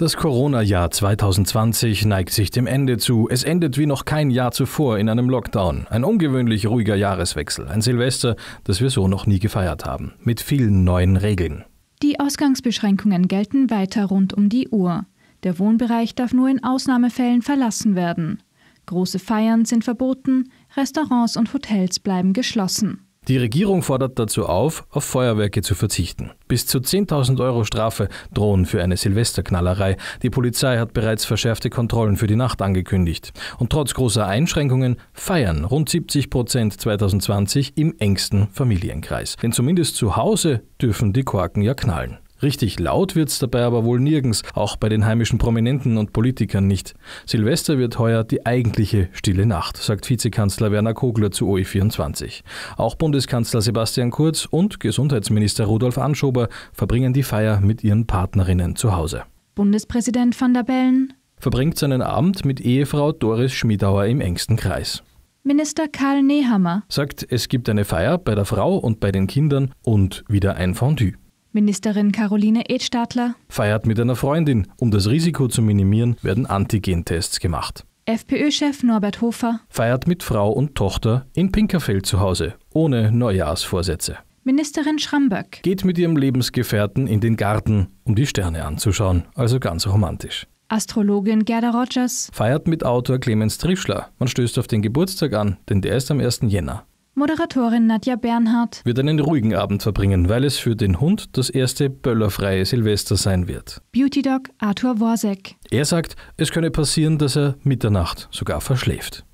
Das Corona-Jahr 2020 neigt sich dem Ende zu. Es endet wie noch kein Jahr zuvor in einem Lockdown. Ein ungewöhnlich ruhiger Jahreswechsel. Ein Silvester, das wir so noch nie gefeiert haben. Mit vielen neuen Regeln. Die Ausgangsbeschränkungen gelten weiter rund um die Uhr. Der Wohnbereich darf nur in Ausnahmefällen verlassen werden. Große Feiern sind verboten, Restaurants und Hotels bleiben geschlossen. Die Regierung fordert dazu auf, auf Feuerwerke zu verzichten. Bis zu 10.000 Euro Strafe drohen für eine Silvesterknallerei. Die Polizei hat bereits verschärfte Kontrollen für die Nacht angekündigt. Und trotz großer Einschränkungen feiern rund 70 Prozent 2020 im engsten Familienkreis. Denn zumindest zu Hause dürfen die Korken ja knallen. Richtig laut wird es dabei aber wohl nirgends, auch bei den heimischen Prominenten und Politikern nicht. Silvester wird heuer die eigentliche stille Nacht, sagt Vizekanzler Werner Kogler zu OE24. Auch Bundeskanzler Sebastian Kurz und Gesundheitsminister Rudolf Anschober verbringen die Feier mit ihren Partnerinnen zu Hause. Bundespräsident van der Bellen verbringt seinen Abend mit Ehefrau Doris Schmidauer im engsten Kreis. Minister Karl Nehammer sagt, es gibt eine Feier bei der Frau und bei den Kindern und wieder ein Fondue. Ministerin Caroline Edstadler feiert mit einer Freundin. Um das Risiko zu minimieren, werden Antigentests gemacht. FPÖ-Chef Norbert Hofer feiert mit Frau und Tochter in Pinkerfeld zu Hause, ohne Neujahrsvorsätze. Ministerin Schramböck geht mit ihrem Lebensgefährten in den Garten, um die Sterne anzuschauen, also ganz romantisch. Astrologin Gerda Rogers feiert mit Autor Clemens Trischler. Man stößt auf den Geburtstag an, denn der ist am 1. Jänner. Moderatorin Nadja Bernhardt wird einen ruhigen Abend verbringen, weil es für den Hund das erste böllerfreie Silvester sein wird. Beauty Dog Arthur Worsek. Er sagt, es könne passieren, dass er Mitternacht sogar verschläft.